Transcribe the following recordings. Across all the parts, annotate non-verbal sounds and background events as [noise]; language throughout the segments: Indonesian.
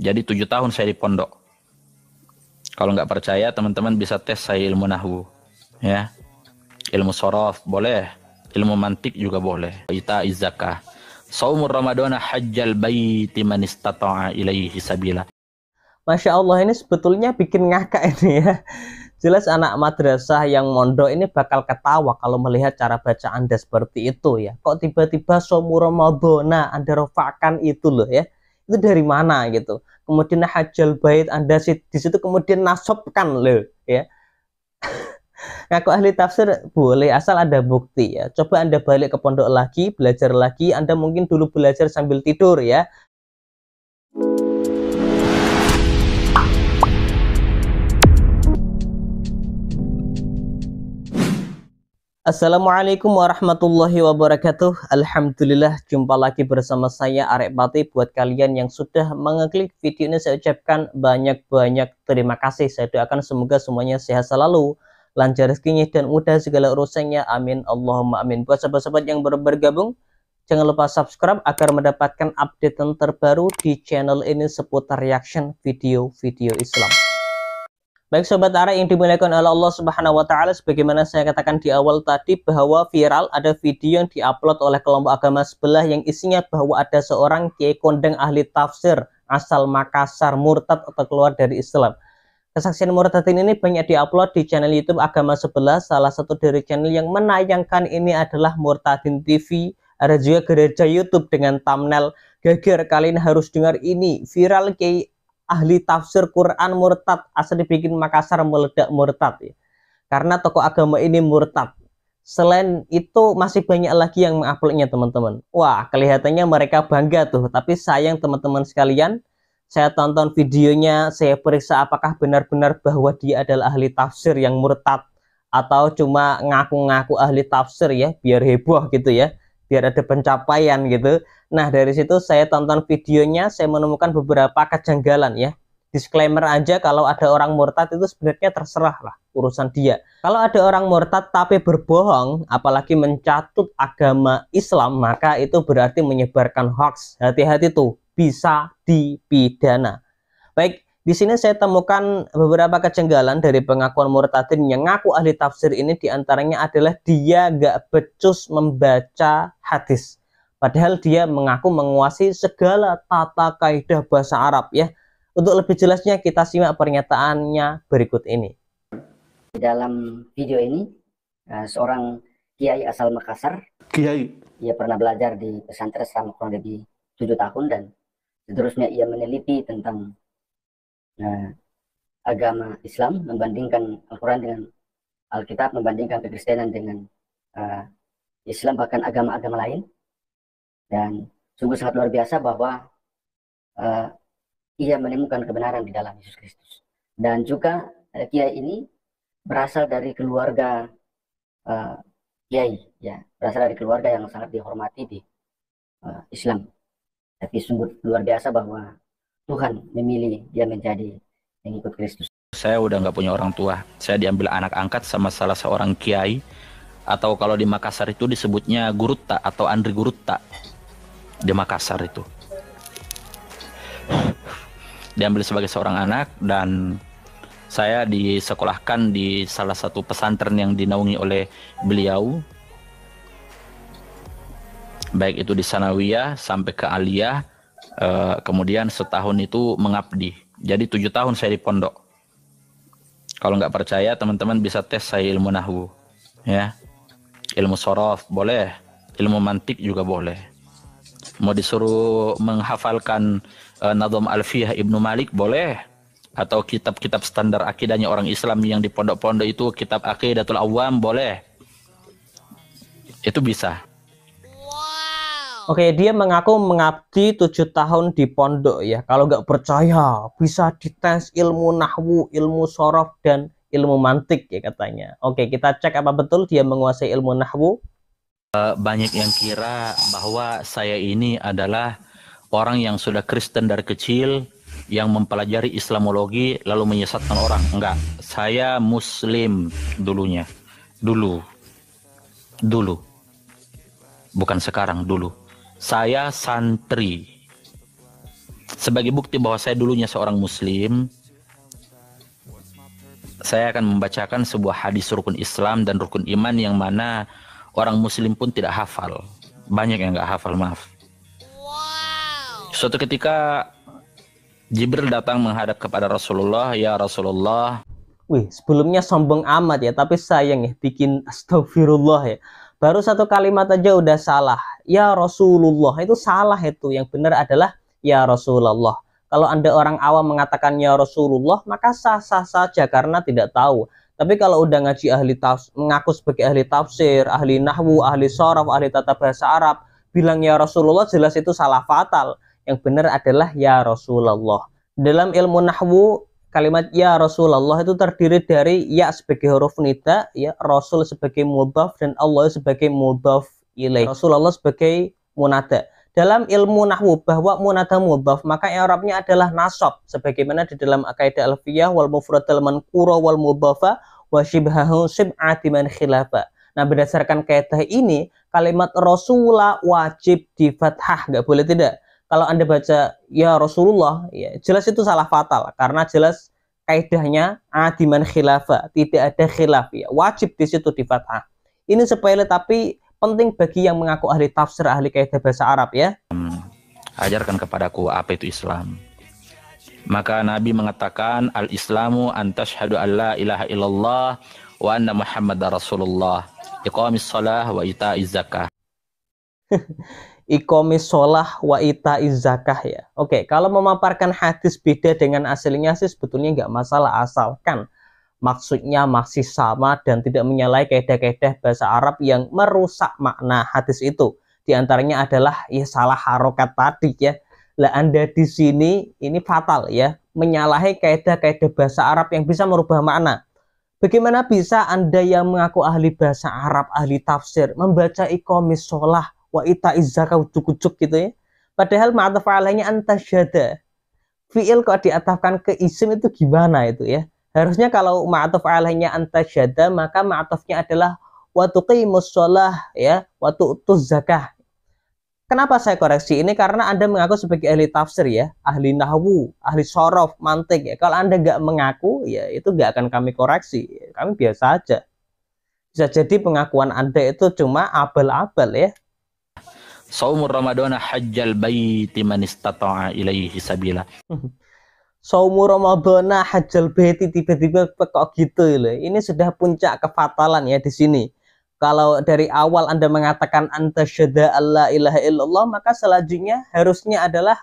Jadi tujuh tahun saya di pondok. Kalau nggak percaya teman-teman bisa tes saya ilmu nahwu, ya, ilmu sorof boleh, ilmu mantik juga boleh. Ita izaka. Saumur Ramadana hajjal baiti man istata'a ilaihi sabila. Masya Allah ini sebetulnya bikin ngakak ini ya. Jelas anak madrasah yang mondok ini bakal ketawa kalau melihat cara baca Anda seperti itu ya. Kok tiba-tiba somur Ramadana Anda rofakan itu loh ya itu dari mana gitu kemudian hajal bait anda di situ kemudian nasobkan lo ya [laughs] ngaku ahli tafsir boleh asal ada bukti ya coba anda balik ke pondok lagi belajar lagi anda mungkin dulu belajar sambil tidur ya Thank you Assalamualaikum warahmatullahi wabarakatuh Alhamdulillah jumpa lagi bersama saya Arek Pati Buat kalian yang sudah mengeklik video ini saya ucapkan banyak-banyak terima kasih Saya doakan semoga semuanya sehat selalu Lancar rezekinya dan mudah segala urusannya Amin Allahumma amin Buat sahabat-sahabat yang baru bergabung Jangan lupa subscribe agar mendapatkan update terbaru di channel ini seputar reaction video-video Islam Baik sobat arah yang dimuliakan oleh Allah Subhanahu wa taala sebagaimana saya katakan di awal tadi bahwa viral ada video yang diupload oleh kelompok agama sebelah yang isinya bahwa ada seorang kiai kondeng ahli tafsir asal Makassar murtad atau keluar dari Islam. Kesaksian murtad ini banyak diupload di channel YouTube Agama Sebelah. Salah satu dari channel yang menayangkan ini adalah Murtadin TV. Ada juga gereja YouTube dengan thumbnail geger kalian harus dengar ini viral kiai ahli tafsir Quran murtad asli bikin Makassar meledak murtad ya. karena tokoh agama ini murtad selain itu masih banyak lagi yang menguploadnya teman-teman wah kelihatannya mereka bangga tuh tapi sayang teman-teman sekalian saya tonton videonya saya periksa apakah benar-benar bahwa dia adalah ahli tafsir yang murtad atau cuma ngaku-ngaku ahli tafsir ya biar heboh gitu ya biar ada pencapaian gitu. Nah, dari situ saya tonton videonya, saya menemukan beberapa kejanggalan ya. Disclaimer aja kalau ada orang murtad itu sebenarnya terserah lah urusan dia. Kalau ada orang murtad tapi berbohong, apalagi mencatut agama Islam, maka itu berarti menyebarkan hoax. Hati-hati tuh, bisa dipidana. Baik, di sini saya temukan beberapa kejanggalan dari pengakuan Murtadin yang ngaku ahli tafsir ini diantaranya adalah dia gak becus membaca hadis. Padahal dia mengaku menguasai segala tata kaidah bahasa Arab ya. Untuk lebih jelasnya kita simak pernyataannya berikut ini. Di dalam video ini eh, seorang kiai asal Makassar. Kiai. Ia pernah belajar di pesantren selama kurang lebih tujuh tahun dan seterusnya ia meneliti tentang uh, agama Islam membandingkan Al-Quran dengan Alkitab, membandingkan kekristenan dengan uh, Islam bahkan agama-agama lain. Dan sungguh sangat luar biasa bahwa uh, ia menemukan kebenaran di dalam Yesus Kristus. Dan juga uh, kiai ini berasal dari keluarga uh, kiai, ya berasal dari keluarga yang sangat dihormati di uh, Islam. Tapi sungguh luar biasa bahwa Tuhan memilih dia menjadi pengikut Kristus. Saya udah nggak punya orang tua. Saya diambil anak angkat sama salah seorang kiai atau kalau di Makassar itu disebutnya Guruta atau Andri Guruta di Makassar itu. Diambil sebagai seorang anak dan saya disekolahkan di salah satu pesantren yang dinaungi oleh beliau baik itu di Sanawiyah sampai ke Aliyah Uh, kemudian setahun itu mengabdi. Jadi tujuh tahun saya di pondok. Kalau nggak percaya teman-teman bisa tes saya ilmu nahwu, ya, ilmu sorof boleh, ilmu mantik juga boleh. Mau disuruh menghafalkan uh, Nadom Alfiyah Ibnu Malik boleh, atau kitab-kitab standar akidahnya orang Islam yang di pondok-pondok itu kitab akidatul awam boleh. Itu bisa. Oke, dia mengaku mengabdi tujuh tahun di pondok ya. Kalau nggak percaya, bisa dites ilmu nahwu, ilmu sorof, dan ilmu mantik ya katanya. Oke, kita cek apa betul dia menguasai ilmu nahwu. Eh, banyak yang kira bahwa saya ini adalah orang yang sudah Kristen dari kecil, yang mempelajari Islamologi lalu menyesatkan orang. Enggak, saya Muslim dulunya, dulu, dulu, bukan sekarang, dulu saya santri sebagai bukti bahwa saya dulunya seorang muslim saya akan membacakan sebuah hadis rukun Islam dan rukun iman yang mana orang muslim pun tidak hafal banyak yang nggak hafal maaf suatu ketika Jibril datang menghadap kepada Rasulullah ya Rasulullah Wih, sebelumnya sombong amat ya, tapi sayang ya, bikin astagfirullah ya. Baru satu kalimat aja udah salah. Ya Rasulullah itu salah itu. Yang benar adalah ya Rasulullah. Kalau Anda orang awam mengatakan ya Rasulullah, maka sah-sah saja karena tidak tahu. Tapi kalau udah ngaji ahli tafsir, mengaku sebagai ahli tafsir, ahli nahwu, ahli sorof ahli tata bahasa Arab, bilang ya Rasulullah jelas itu salah fatal. Yang benar adalah ya Rasulullah. Dalam ilmu nahwu kalimat ya Rasulullah itu terdiri dari ya sebagai huruf nida, ya Rasul sebagai mudhaf dan Allah sebagai mudhaf ilaih. Rasulullah sebagai munada. Dalam ilmu nahwu bahwa munada mudhaf maka i'rabnya adalah nasab sebagaimana di dalam kaidah alfiyah wal mufrad al manqura wal mudhafa wa syibhahu sib'ati man khilafa. Nah, berdasarkan kaidah ini kalimat Rasulullah wajib di fathah, enggak boleh tidak kalau Anda baca ya Rasulullah, ya jelas itu salah fatal karena jelas kaidahnya adiman khilafah, tidak ada khilaf ya. Wajib di situ di fathah. Ini sepele tapi penting bagi yang mengaku ahli tafsir, ahli kaidah bahasa Arab ya. Hmm, ajarkan kepadaku apa itu Islam. Maka Nabi mengatakan al-Islamu antashhadu an la ilaha illallah wa anna Muhammad Rasulullah iqamis salah wa ita'iz zakah [laughs] ikomis sholah wa ita izakah ya. Oke, kalau memaparkan hadis beda dengan aslinya sih sebetulnya nggak masalah asalkan maksudnya masih sama dan tidak menyalahi kaidah-kaidah bahasa Arab yang merusak makna hadis itu. Di antaranya adalah ya salah harokat tadi ya. Lah Anda di sini ini fatal ya, menyalahi kaidah-kaidah bahasa Arab yang bisa merubah makna. Bagaimana bisa Anda yang mengaku ahli bahasa Arab, ahli tafsir, membaca ikomis sholah wa ita izaka ujuk-ujuk gitu ya padahal ma'ataf alainya antasyada fi'il kok diatafkan ke isim itu gimana itu ya harusnya kalau ma'ataf alainya antasyada maka ma'atafnya adalah wa tuqimus sholah ya wa tu'tuz zakah Kenapa saya koreksi ini? Karena Anda mengaku sebagai ahli tafsir ya, ahli nahwu, ahli sorof, mantik ya. Kalau Anda nggak mengaku, ya itu nggak akan kami koreksi. Kami biasa aja. Bisa jadi pengakuan Anda itu cuma abal-abal ya. Saumur Ramadana hajjal baiti man istata'a ilaihi sabila. [laughs] Saumur Ramadana hajjal baiti tiba-tiba kok gitu loh. Ini sudah puncak kefatalan ya di sini. Kalau dari awal Anda mengatakan anta syada Allah ilaha illallah, maka selanjutnya harusnya adalah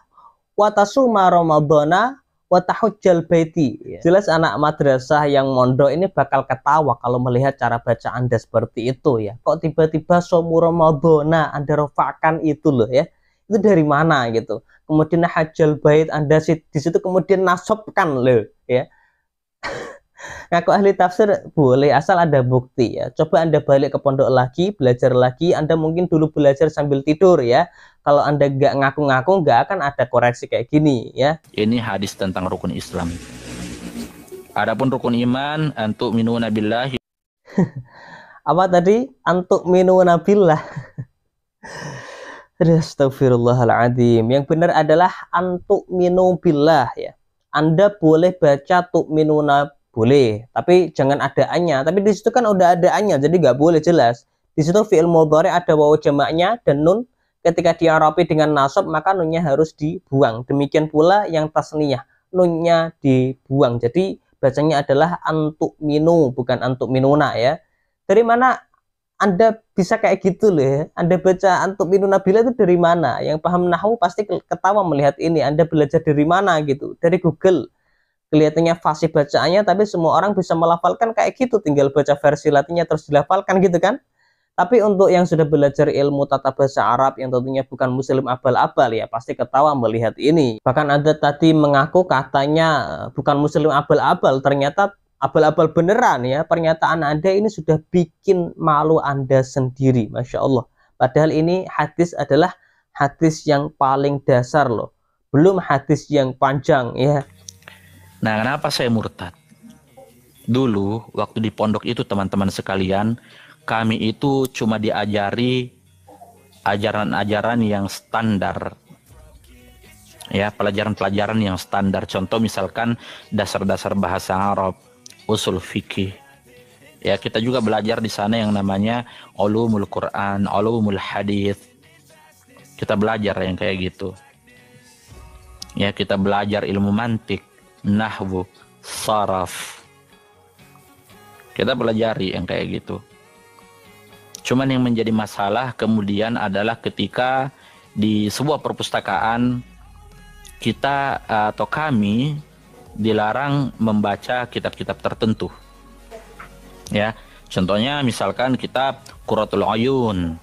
watasuma Ramadana watahujjal baiti. Yeah. Jelas anak madrasah yang mondok ini bakal ketawa kalau melihat cara baca Anda seperti itu ya. Kok tiba-tiba somuro Ramadhana Anda rofakan itu loh ya. Itu dari mana gitu. Kemudian hajjal bait Anda di situ kemudian nasobkan loh ya. [laughs] Ngaku ahli tafsir boleh asal ada bukti ya. Coba Anda balik ke pondok lagi, belajar lagi. Anda mungkin dulu belajar sambil tidur ya. Kalau Anda nggak ngaku-ngaku, nggak akan ada koreksi kayak gini ya. Ini hadis tentang rukun Islam. Adapun rukun iman, antuk minu nabilah. [laughs] Apa tadi? Antuk minu nabilah. Astagfirullahaladzim. Yang benar adalah antuk minu billah ya. Anda boleh baca nabilah boleh tapi jangan ada anya tapi di situ kan udah ada anya jadi nggak boleh jelas di situ fi'il mudhari ada wawu jamaknya dan nun ketika diarapi dengan nasab maka nunnya harus dibuang demikian pula yang tasniyah nunnya dibuang jadi bacanya adalah antuk minu bukan antuk minuna ya dari mana anda bisa kayak gitu loh ya. Anda baca antuk minuna bila itu dari mana? Yang paham nahu pasti ketawa melihat ini. Anda belajar dari mana gitu? Dari Google kelihatannya fasih bacaannya tapi semua orang bisa melafalkan kayak gitu tinggal baca versi latinnya terus dilafalkan gitu kan tapi untuk yang sudah belajar ilmu tata bahasa Arab yang tentunya bukan muslim abal-abal ya pasti ketawa melihat ini. Bahkan ada tadi mengaku katanya eh, bukan muslim abal-abal ternyata abal-abal beneran ya. Pernyataan Anda ini sudah bikin malu Anda sendiri. Masya Allah. Padahal ini hadis adalah hadis yang paling dasar loh. Belum hadis yang panjang ya. Nah, kenapa saya murtad? Dulu waktu di pondok itu teman-teman sekalian, kami itu cuma diajari ajaran-ajaran yang standar. Ya, pelajaran-pelajaran yang standar. Contoh misalkan dasar-dasar bahasa Arab, usul fikih. Ya, kita juga belajar di sana yang namanya ulumul Quran, ulumul hadis. Kita belajar yang kayak gitu. Ya, kita belajar ilmu mantik, nahwu, saraf. Kita pelajari yang kayak gitu. Cuman yang menjadi masalah kemudian adalah ketika di sebuah perpustakaan kita atau kami dilarang membaca kitab-kitab tertentu. Ya, contohnya misalkan kitab Qurratul Ayun,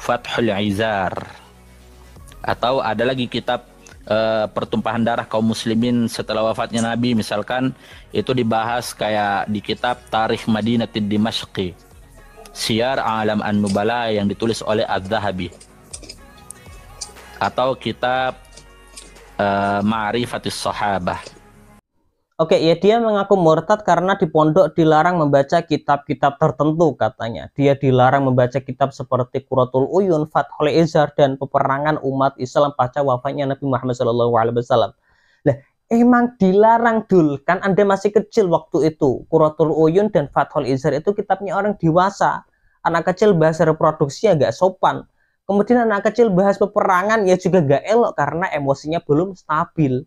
Fathul Izar, atau ada lagi kitab uh, pertumpahan darah kaum muslimin setelah wafatnya Nabi misalkan itu dibahas kayak di kitab Tarikh di Dimashqi Siar Alam An-Nubala yang ditulis oleh Az-Zahabi atau kitab uh, Ma'rifatis Sahabah Oke, ya dia mengaku murtad karena di pondok dilarang membaca kitab-kitab tertentu katanya. Dia dilarang membaca kitab seperti Quratul Uyun, Fathul Izhar dan peperangan umat Islam pasca wafatnya Nabi Muhammad SAW. Nah, emang dilarang dul, kan Anda masih kecil waktu itu. Quratul Uyun dan Fathul Izhar itu kitabnya orang dewasa. Anak kecil bahas reproduksi agak sopan. Kemudian anak kecil bahas peperangan ya juga gak elok karena emosinya belum stabil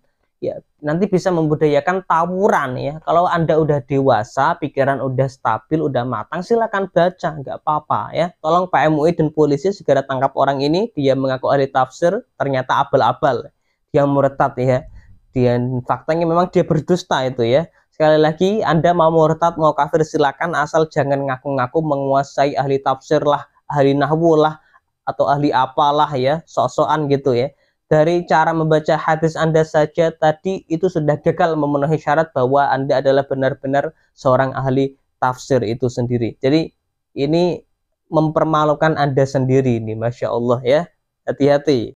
ya nanti bisa membudayakan tawuran ya. Kalau Anda udah dewasa, pikiran udah stabil, udah matang, silakan baca, nggak apa-apa ya. Tolong Pak MUI dan polisi segera tangkap orang ini, dia mengaku ahli tafsir, ternyata abal-abal. Dia murtad ya. dia faktanya memang dia berdusta itu ya. Sekali lagi, Anda mau murtad, mau kafir, silakan asal jangan ngaku-ngaku menguasai ahli tafsir lah, ahli nahwu lah, atau ahli apalah ya, sosokan gitu ya dari cara membaca hadis Anda saja tadi itu sudah gagal memenuhi syarat bahwa Anda adalah benar-benar seorang ahli tafsir itu sendiri. Jadi ini mempermalukan Anda sendiri nih, Masya Allah ya. Hati-hati.